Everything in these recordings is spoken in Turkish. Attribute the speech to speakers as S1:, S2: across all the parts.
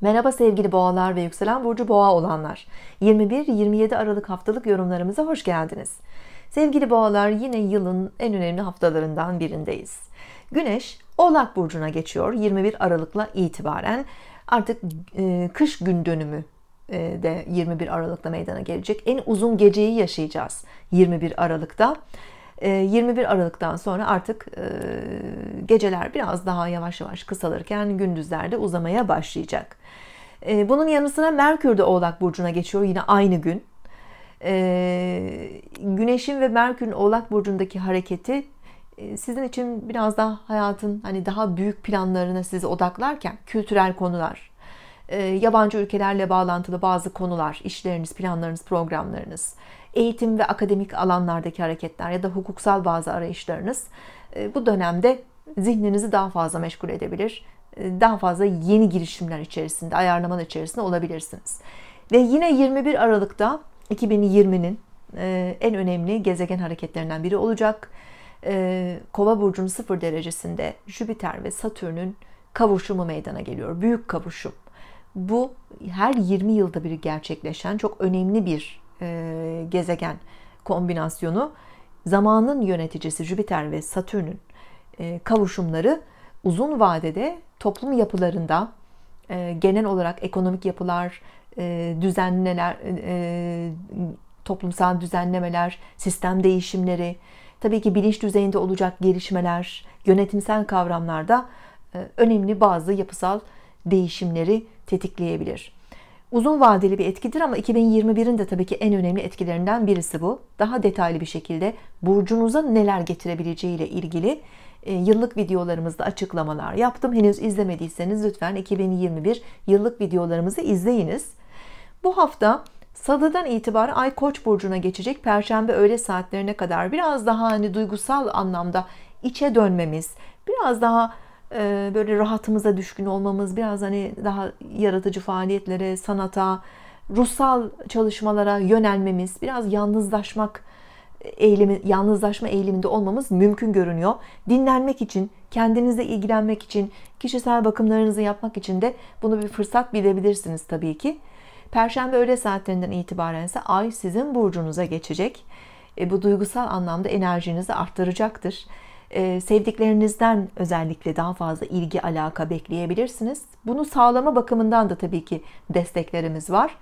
S1: Merhaba sevgili boğalar ve yükselen burcu boğa olanlar. 21-27 Aralık haftalık yorumlarımıza hoş geldiniz. Sevgili boğalar yine yılın en önemli haftalarından birindeyiz. Güneş Oğlak burcuna geçiyor 21 Aralık'la itibaren. Artık e, kış gün dönümü e, de 21 Aralık'ta meydana gelecek. En uzun geceyi yaşayacağız 21 Aralık'ta. 21 e, Aralık'tan sonra artık e, geceler biraz daha yavaş yavaş kısalırken gündüzlerde uzamaya başlayacak. Ee, bunun yanı sıra Merkür de Oğlak Burcu'na geçiyor yine aynı gün. Ee, Güneş'in ve Merkür'ün Oğlak Burcu'ndaki hareketi e, sizin için biraz daha hayatın hani daha büyük planlarına sizi odaklarken kültürel konular, e, yabancı ülkelerle bağlantılı bazı konular, işleriniz, planlarınız, programlarınız, eğitim ve akademik alanlardaki hareketler ya da hukuksal bazı arayışlarınız e, bu dönemde zihninizi daha fazla meşgul edebilir. E, daha fazla yeni girişimler içerisinde, ayarlaman içerisinde olabilirsiniz. Ve yine 21 Aralık'ta 2020'nin e, en önemli gezegen hareketlerinden biri olacak. E, Kova burcunun 0 derecesinde Jüpiter ve Satürn'ün kavuşumu meydana geliyor. Büyük kavuşum. Bu her 20 yılda bir gerçekleşen çok önemli bir gezegen kombinasyonu. Zamanın yöneticisi Jüpiter ve Satürn'ün e, kavuşumları uzun vadede toplum yapılarında e, genel olarak ekonomik yapılar, e, düzenlemeler, toplumsal düzenlemeler, sistem değişimleri, tabii ki bilinç düzeyinde olacak gelişmeler, yönetimsel kavramlarda önemli bazı yapısal değişimleri tetikleyebilir. Uzun vadeli bir etkidir ama 2021'in de tabii ki en önemli etkilerinden birisi bu. Daha detaylı bir şekilde burcunuza neler getirebileceği ile ilgili e, yıllık videolarımızda açıklamalar yaptım. Henüz izlemediyseniz lütfen 2021 yıllık videolarımızı izleyiniz. Bu hafta Salıdan itibaren Ay Koç burcuna geçecek. Perşembe öğle saatlerine kadar biraz daha hani duygusal anlamda içe dönmemiz, biraz daha ee, böyle rahatımıza düşkün olmamız, biraz hani daha yaratıcı faaliyetlere, sanata, ruhsal çalışmalara yönelmemiz, biraz yalnızlaşmak eğilimi, yalnızlaşma eğiliminde olmamız mümkün görünüyor. Dinlenmek için, kendinizle ilgilenmek için, kişisel bakımlarınızı yapmak için de bunu bir fırsat bilebilirsiniz tabii ki. Perşembe öğle saatlerinden itibaren ise ay sizin burcunuza geçecek. E, bu duygusal anlamda enerjinizi arttıracaktır ee, sevdiklerinizden özellikle daha fazla ilgi alaka bekleyebilirsiniz. Bunu sağlama bakımından da tabii ki desteklerimiz var.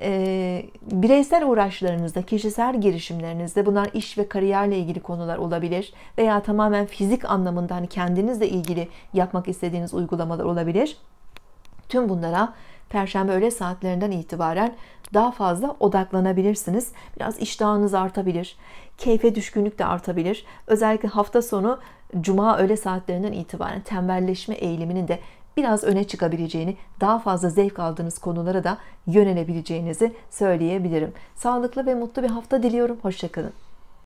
S1: Ee, bireysel uğraşlarınızda, kişisel girişimlerinizde bunlar iş ve kariyerle ilgili konular olabilir veya tamamen fizik anlamında hani kendinizle ilgili yapmak istediğiniz uygulamalar olabilir. Tüm bunlara Perşembe öğle saatlerinden itibaren daha fazla odaklanabilirsiniz. Biraz iştahınız artabilir. Keyfe düşkünlük de artabilir. Özellikle hafta sonu cuma öğle saatlerinden itibaren tembelleşme eğiliminin de biraz öne çıkabileceğini, daha fazla zevk aldığınız konulara da yönelebileceğinizi söyleyebilirim. Sağlıklı ve mutlu bir hafta diliyorum. Hoşçakalın.